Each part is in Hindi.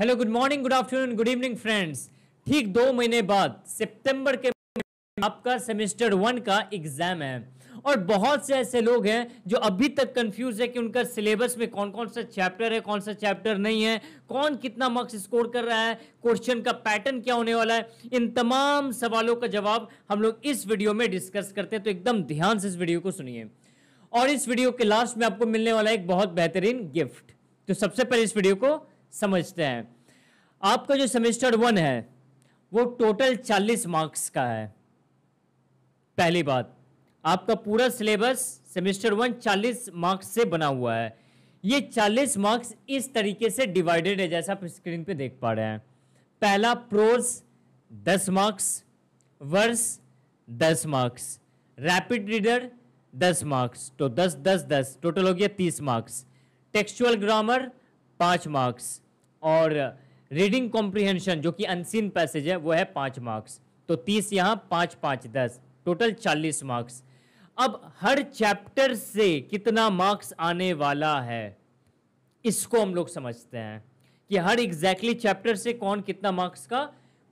hello good morning good afternoon good evening friends ठीक दो महीने बाद सितंबर के आपका सेमेस्टर वन का एग्जाम है और बहुत से ऐसे लोग हैं जो अभी तक कंफ्यूज है कि उनका सिलेबस में कौन कौन सा चैप्टर है कौन सा चैप्टर नहीं है कौन कितना मार्क्स स्कोर कर रहा है क्वेश्चन का पैटर्न क्या होने वाला है इन तमाम सवालों का जवाब हम लोग इस वीडियो में डिस्कस करते हैं तो एकदम ध्यान से इस वीडियो को सुनिए और इस वीडियो के लास्ट में आपको मिलने वाला एक बहुत बेहतरीन गिफ्ट तो सबसे पहले इस वीडियो को समझते हैं आपका जो सेमेस्टर वन है वो टोटल चालीस मार्क्स का है पहली बात आपका पूरा सिलेबस सेमेस्टर वन चालीस मार्क्स से बना हुआ है ये चालीस मार्क्स इस तरीके से डिवाइडेड है जैसा आप स्क्रीन पे देख पा रहे हैं पहला प्रोज दस मार्क्स वर्स दस मार्क्स रैपिड रीडर दस मार्क्स तो दस दस दस टोटल हो गया तीस मार्क्स टेक्सचुअल ग्रामर पाँच मार्क्स और रीडिंग कॉम्प्रिहेंशन जो कि अनसीन पैसेज है वो है पाँच मार्क्स तो तीस यहाँ पाँच पाँच दस टोटल चालीस मार्क्स अब हर चैप्टर से कितना मार्क्स आने वाला है इसको हम लोग समझते हैं कि हर एग्जैक्टली exactly चैप्टर से कौन कितना मार्क्स का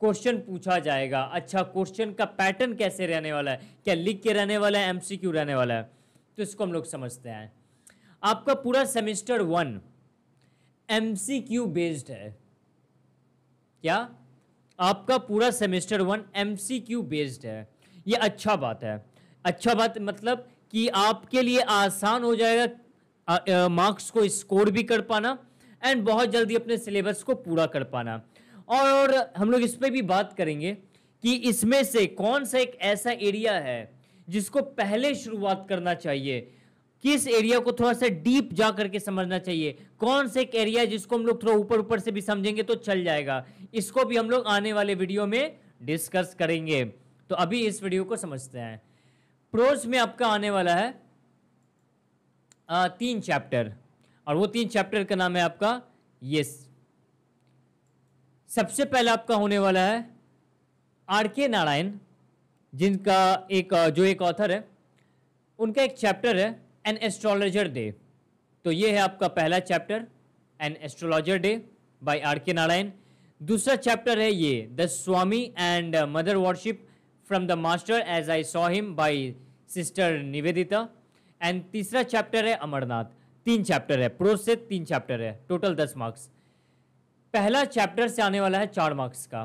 क्वेश्चन पूछा जाएगा अच्छा क्वेश्चन का पैटर्न कैसे रहने वाला है क्या लिख के रहने वाला है एमसीक्यू रहने वाला है तो इसको हम लोग समझते हैं आपका पूरा semester one M C Q based है क्या आपका पूरा semester one M C Q based है ये अच्छा बात है अच्छा बात मतलब कि आपके लिए आसान हो जाएगा मार्क्स को स्कोर भी कर पाना एंड बहुत जल्दी अपने सिलेबस को पूरा कर पाना और हम लोग इस पर भी बात करेंगे कि इसमें से कौन सा एक ऐसा एरिया है जिसको पहले शुरुआत करना चाहिए किस एरिया को थोड़ा सा डीप जा करके समझना चाहिए कौन से एक एरिया जिसको हम लोग थोड़ा ऊपर ऊपर से भी समझेंगे तो चल जाएगा इसको भी हम लोग आने वाले वीडियो में डिस्कस करेंगे तो अभी इस वीडियो को समझते हैं प्रोज में आपका आने वाला है आ, तीन चैप्टर और वो तीन चैप्टर का नाम है आपका यस सबसे पहला आपका होने वाला है आर के नारायण जिनका एक जो एक ऑथर है उनका एक चैप्टर है एन एस्ट्रोलॉजर डे तो ये है आपका पहला chapter an astrologer day by R K Narayan दूसरा चैप्टर है ये the Swami and mother worship from the master as I saw him by sister Nivedita and तीसरा चैप्टर है अमरनाथ तीन चैप्टर है प्रोस से तीन चैप्टर है टोटल दस मार्क्स पहला चैप्टर से आने वाला है चार मार्क्स का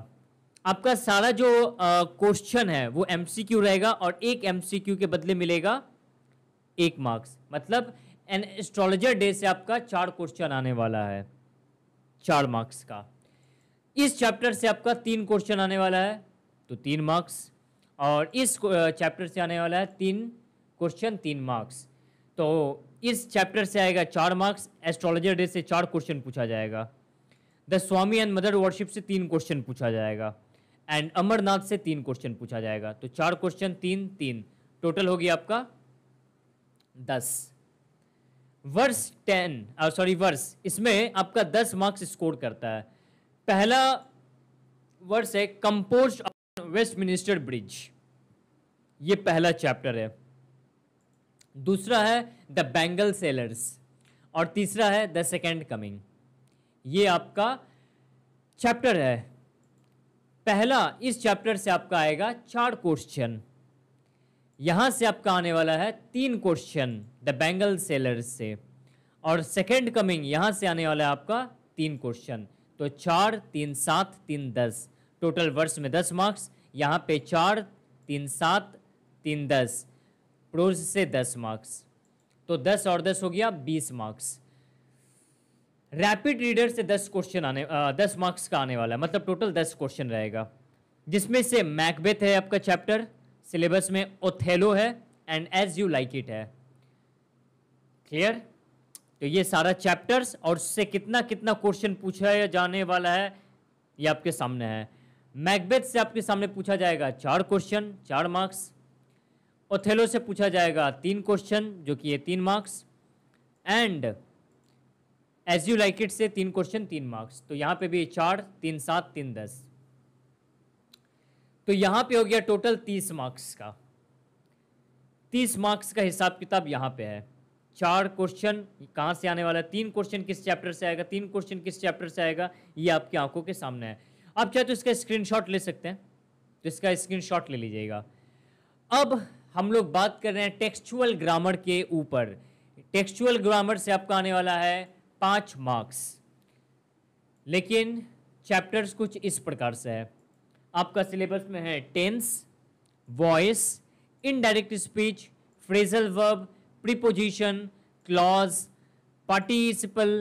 आपका सारा जो क्वेश्चन है वो एम रहेगा और एक एम के बदले मिलेगा एक मार्क्स मतलब एन एस्ट्रोलॉजर डे से आपका चार क्वेश्चन आने वाला है चार मार्क्स का इस चैप्टर से आपका तीन क्वेश्चन आने वाला है तो तीन मार्क्स और इस चैप्टर से आने वाला है तीन क्वेश्चन तीन मार्क्स तो इस चैप्टर से आएगा चार मार्क्स एस्ट्रोलॉजर डे से चार क्वेश्चन पूछा जाएगा the Swami and mother worship से तीन क्वेश्चन पूछा जाएगा एंड अमरनाथ से तीन क्वेश्चन पूछा जाएगा तो चार क्वेश्चन तीन तीन टोटल होगी आपका दस वर्स टेन सॉरी वर्स इसमें आपका दस मार्क्स स्कोर करता है पहला वर्स है composed on Westminster bridge ये पहला चैप्टर है दूसरा है द बेंगल सेलर्स और तीसरा है द सेकेंड कमिंग ये आपका चैप्टर है पहला इस चैप्टर से आपका आएगा चार क्वेश्चन यहाँ से आपका आने वाला है तीन क्वेश्चन द बेंगल सेलर से और सेकेंड कमिंग यहाँ से आने वाला है आपका तीन क्वेश्चन तो चार तीन सात तीन दस टोटल वर्ष में दस मार्क्स यहाँ पे चार तीन सात तीन दस प्रोज से दस मार्क्स तो दस और दस हो गया बीस मार्क्स रैपिड रीडर से दस क्वेश्चन आने दस मार्क्स का आने वाला है मतलब टोटल दस क्वेश्चन रहेगा जिसमें से मैकबेथ है आपका चैप्टर सिलेबस में ओथेलो है and as you like it है क्लियर तो ये सारा चैप्टर्स और उससे कितना कितना क्वेश्चन पूछा जाने वाला है ये आपके सामने है मैकबेथ से आपके सामने पूछा जाएगा चार क्वेश्चन चार मार्क्स ओथेलो से पूछा जाएगा तीन क्वेश्चन जो कि ये तीन marks and as you like it से तीन क्वेश्चन तीन मार्क्स तो यहाँ पे भी चार तीन सात तीन दस तो यहां पे हो गया टोटल तीस मार्क्स का तीस मार्क्स का हिसाब किताब यहां पे है चार क्वेश्चन कहां से आने वाला है तीन क्वेश्चन किस चैप्टर से आएगा तीन क्वेश्चन किस चैप्टर से आएगा ये आपकी आंखों के सामने है आप चाहे तो इसका स्क्रीन ले सकते हैं तो इसका स्क्रीन ले लीजिएगा अब हम लोग बात कर रहे हैं टेक्सचुअल ग्रामर के ऊपर टेक्सचुअल ग्रामर से आपका आने वाला है पांच मार्क्स लेकिन चैप्टर्स कुछ इस प्रकार से है आपका सिलेबस में है tense voice indirect speech phrasal verb preposition clause participle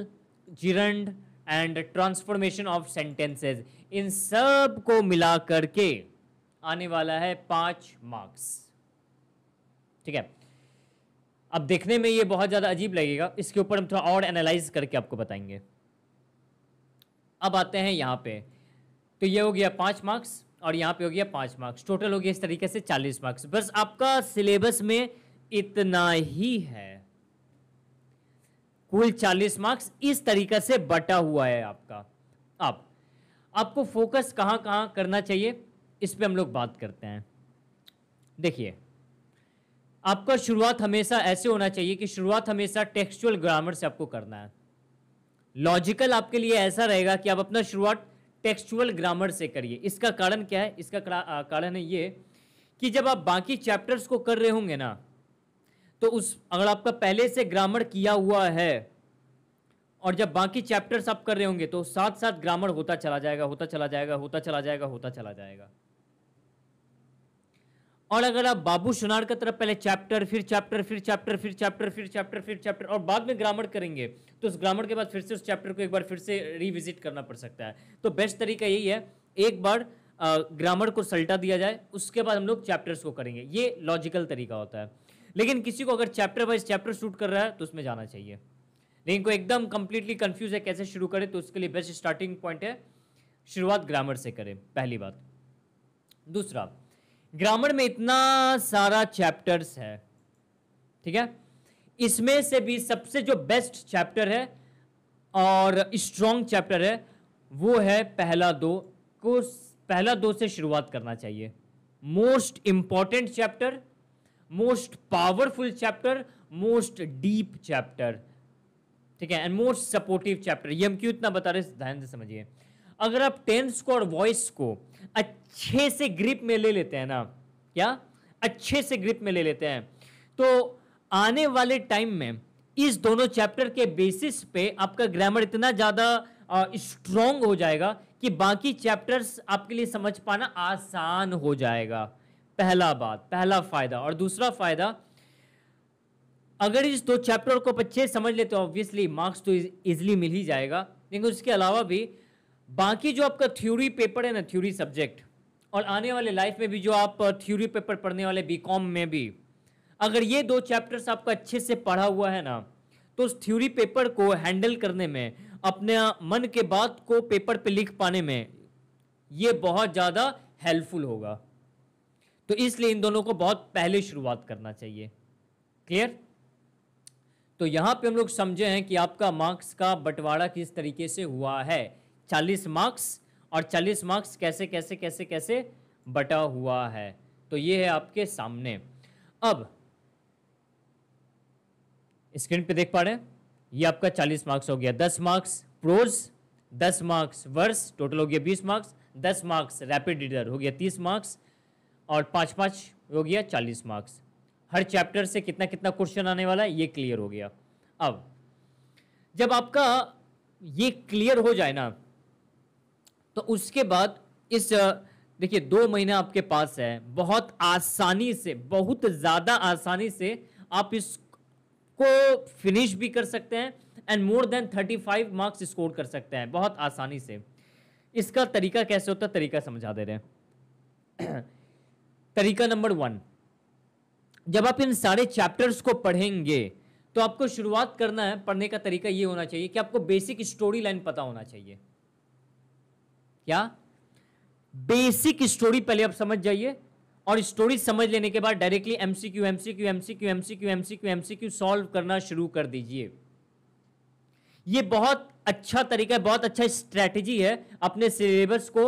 gerund and transformation of sentences इन सब को मिला करके आने वाला है पांच मार्क्स ठीक है अब देखने में ये बहुत ज़्यादा अजीब लगेगा इसके ऊपर हम थोड़ा और एनालाइज करके आपको बताएंगे अब आते हैं यहां पे तो ये हो गया पांच मार्क्स और यहाँ पे हो गया पाँच मार्क्स टोटल हो गया इस तरीके से चालीस मार्क्स बस आपका सिलेबस में इतना ही है कुल चालीस मार्क्स इस तरीका से बटा हुआ है आपका अब आपको फोकस कहाँ कहाँ करना चाहिए इस पर हम लोग बात करते हैं देखिए आपका शुरुआत हमेशा ऐसे होना चाहिए कि शुरुआत हमेशा टेक्सचुअल ग्रामर से आपको करना है लॉजिकल आपके लिए ऐसा रहेगा कि आप अपना शुरुआत टेक्सचुअल ग्रामर से करिए इसका कारण क्या है इसका कारण है ये कि जब आप बाकी चैप्टर्स को कर रहे होंगे ना तो उस अगर आपका पहले से ग्रामर किया हुआ है और जब बाकी चैप्टर्स आप कर रहे होंगे तो साथ साथ ग्रामर होता चला जाएगा होता चला जाएगा होता चला जाएगा होता चला जाएगा और अगर आप बाबू सुनार का तरफ पहले चैप्टर फिर चैप्टर फिर चैप्टर फिर चैप्टर फिर चैप्टर फिर चैप्टर और बाद में ग्रामर करेंगे तो उस ग्रामर के बाद फिर से उस चैप्टर को एक बार फिर से रिविजिट करना पड़ सकता है तो बेस्ट तरीका यही है एक बार ग्रामर को सल्टा दिया जाए उसके बाद हम लोग चैप्टर्स को करेंगे ये लॉजिकल तरीका होता है लेकिन किसी को अगर चैप्टर वाइज चैप्टर शूट कर रहा है तो उसमें जाना चाहिए लेकिन कोई एकदम कंप्लीटली कंफ्यूज है कैसे शुरू करें तो उसके लिए बेस्ट स्टार्टिंग पॉइंट है शुरुआत ग्रामर से करें पहली बात दूसरा ग्रामर में इतना सारा चैप्टर्स है ठीक है इसमें से भी सबसे जो बेस्ट चैप्टर है और स्ट्रॉन्ग चैप्टर है वो है पहला दो को पहला दो से शुरुआत करना चाहिए most important chapter most powerful chapter most deep chapter ठीक है एंड मोस्ट सपोर्टिव चैप्टर ये हम क्यों इतना बता रहे ध्यान से समझिए अगर आप टेंस को और वॉइस को अच्छे से ग्रिप में ले लेते हैं ना क्या अच्छे से ग्रिप में ले लेते हैं तो आने वाले टाइम में इस दोनों चैप्टर के बेसिस पे आपका ग्रामर इतना ज़्यादा स्ट्रॉन्ग हो जाएगा कि बाकी चैप्टर्स आपके लिए समझ पाना आसान हो जाएगा पहला बात पहला फ़ायदा और दूसरा फ़ायदा अगर इस दो चैप्टर को अच्छे समझ लेते हो ऑब्वियसली मार्क्स तो इजीली मिल ही जाएगा लेकिन उसके अलावा भी बाकी जो आपका थ्योरी पेपर है ना थ्योरी सब्जेक्ट और आने वाले लाइफ में भी जो आप थ्योरी uh, पेपर पढ़ने वाले बीकॉम में भी अगर ये दो चैप्टर्स आपका अच्छे से पढ़ा हुआ है ना तो उस थ्योरी पेपर को हैंडल करने में अपने मन के बात को पेपर पे लिख पाने में ये बहुत ज़्यादा हेल्पफुल होगा तो इसलिए इन दोनों को बहुत पहले शुरुआत करना चाहिए क्लियर तो यहाँ पे हम लोग समझे हैं कि आपका मार्क्स का बंटवारा किस तरीके से हुआ है चालीस मार्क्स और चालीस मार्क्स कैसे कैसे कैसे कैसे बटा हुआ है तो ये है आपके सामने अब स्क्रीन पे देख पा रहे हैं ये आपका चालीस मार्क्स हो गया दस मार्क्स प्रोज दस मार्क्स वर्स टोटल हो गया बीस मार्क्स दस मार्क्स रैपिड रीडर हो गया तीस मार्क्स और पाँच पाँच हो गया चालीस मार्क्स हर चैप्टर से कितना कितना क्वेश्चन आने वाला है ये क्लियर हो गया अब जब आपका ये क्लियर हो जाए ना तो उसके बाद इस देखिए दो महीना आपके पास है बहुत आसानी से बहुत ज़्यादा आसानी से आप इसको फिनिश भी कर सकते हैं and more than thirty five marks score कर सकते हैं बहुत आसानी से इसका तरीका कैसे होता है तरीका समझा दे रहे हैं तरीका नंबर वन जब आप इन सारे चैप्टर्स को पढ़ेंगे तो आपको शुरुआत करना है पढ़ने का तरीका ये होना चाहिए कि आपको बेसिक स्टोरी लाइन पता होना चाहिए क्या बेसिक स्टोरी पहले आप समझ जाइए और स्टोरी समझ लेने के बाद directly MCQ MCQ MCQ MCQ MCQ MCQ solve करना शुरू कर दीजिए यह बहुत अच्छा तरीका है बहुत अच्छा स्ट्रेटेजी है अपने सिलेबस को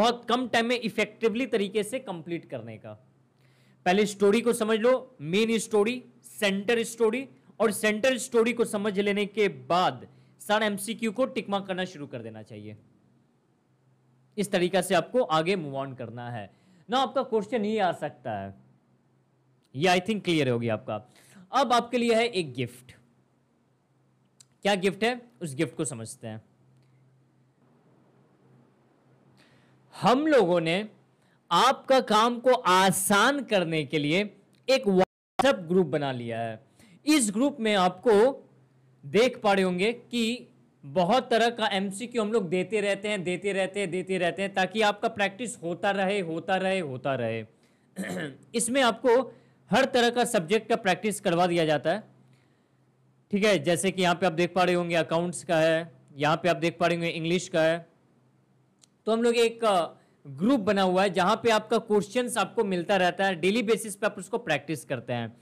बहुत कम टाइम में इफेक्टिवली तरीके से कंप्लीट करने का पहले स्टोरी को समझ लो मेन स्टोरी सेंटर स्टोरी और सेंटर स्टोरी को समझ लेने के बाद सारा एमसीक्यू को टिकमा करना शुरू कर देना चाहिए इस तरीका से आपको आगे मूव ऑन करना है ना आपका क्वेश्चन ये आ सकता है ये आई थिंक क्लियर होगी आपका अब आपके लिए है एक गिफ्ट क्या गिफ्ट है उस गिफ्ट को समझते हैं हम लोगों ने आपका काम को आसान करने के लिए एक व्हाट्सएप ग्रुप बना लिया है इस ग्रुप में आपको देख पा रहे होंगे कि बहुत तरह का एमसीक्यू हम लोग देते रहते हैं देते रहते हैं देते रहते हैं ताकि आपका प्रैक्टिस होता रहे होता रहे होता रहे इसमें आपको हर तरह का सब्जेक्ट का प्रैक्टिस करवा दिया जाता है ठीक है जैसे कि यहाँ पे आप देख पा रहे होंगे अकाउंट्स का है यहाँ पे आप देख पा रहे होंगे इंग्लिश का है तो हम लोग एक ग्रुप बना हुआ है जहाँ पे आपका क्वेश्चन आपको मिलता रहता है डेली बेसिस पे आप उसको प्रैक्टिस करते हैं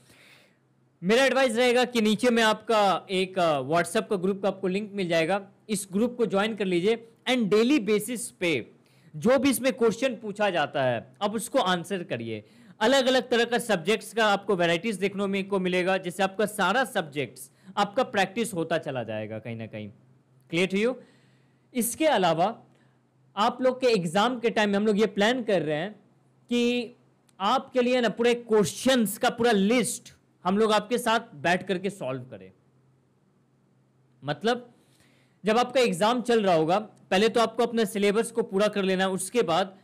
मेरा एडवाइस रहेगा कि नीचे में आपका एक व्हाट्सएप का ग्रुप का आपको लिंक मिल जाएगा इस ग्रुप को ज्वाइन कर लीजिए एंड डेली बेसिस पे जो भी इसमें क्वेश्चन पूछा जाता है आप उसको आंसर करिए अलग अलग तरह का सब्जेक्ट्स का आपको वेराइटीज देखने में को मिलेगा जिससे आपका सारा सब्जेक्ट्स आपका प्रैक्टिस होता चला जाएगा कहीं ना कहीं क्लियर टू यू इसके अलावा आप लोग के एग्ज़ाम के टाइम में हम लोग ये प्लान कर रहे हैं कि आपके लिए ना पूरे क्वेश्चंस का पूरा लिस्ट हम लोग आपके साथ बैठ करके सॉल्व करें मतलब जब आपका एग्ज़ाम चल रहा होगा पहले तो आपको अपने सिलेबस को पूरा कर लेना है उसके बाद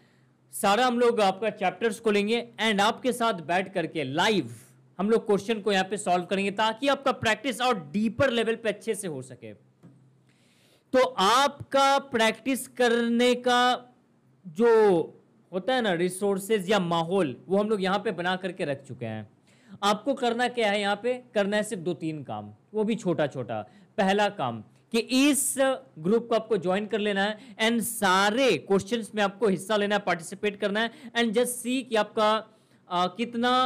सारा हम लोग आपका चैप्टर्स को लेंगे एंड आपके साथ बैठ करके लाइव हम लोग क्वेश्चन को यहां पे सॉल्व करेंगे ताकि आपका प्रैक्टिस और डीपर लेवल पे अच्छे से हो सके तो आपका प्रैक्टिस करने का जो होता है ना रिसोर्सेज या माहौल वो हम लोग यहां पे बना करके रख चुके हैं आपको करना क्या है यहाँ पे करना है सिर्फ दो तीन काम वो भी छोटा छोटा पहला काम कि इस ग्रुप को आपको ज्वाइन कर लेना है एंड सारे क्वेश्चंस में आपको हिस्सा लेना है पार्टिसिपेट करना है एंड जस्ट सी कि आपका आ, कितना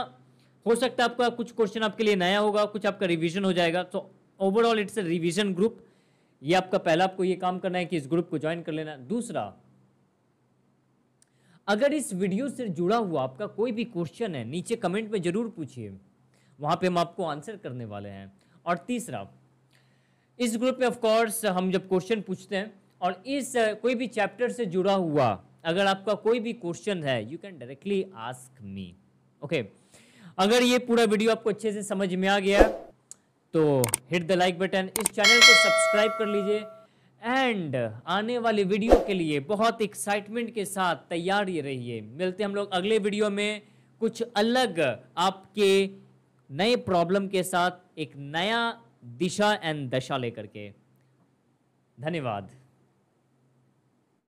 हो सकता है आपका कुछ क्वेश्चन आपके लिए नया होगा कुछ आपका रिविजन हो जाएगा तो overall it's a revision group ये आपका पहला आपको ये काम करना है कि इस ग्रुप को ज्वाइन कर लेना दूसरा अगर इस वीडियो से जुड़ा हुआ आपका कोई भी क्वेश्चन है नीचे कमेंट में ज़रूर पूछिए वहां पे हम आपको आंसर करने वाले हैं और तीसरा इस ग्रुप में ऑफकोर्स हम जब क्वेश्चन पूछते हैं और इस कोई भी चैप्टर से जुड़ा हुआ अगर आपका कोई भी क्वेश्चन है you can directly ask me okay अगर ये पूरा वीडियो आपको अच्छे से समझ में आ गया तो हिट द लाइक बटन इस चैनल को सब्सक्राइब कर लीजिए एंड आने वाली वीडियो के लिए बहुत एक्साइटमेंट के साथ तैयार ही रहिए मिलते हम लोग अगले वीडियो में कुछ अलग आपके नए प्रॉब्लम के साथ एक नया दिशा एंड दशा लेकर के धन्यवाद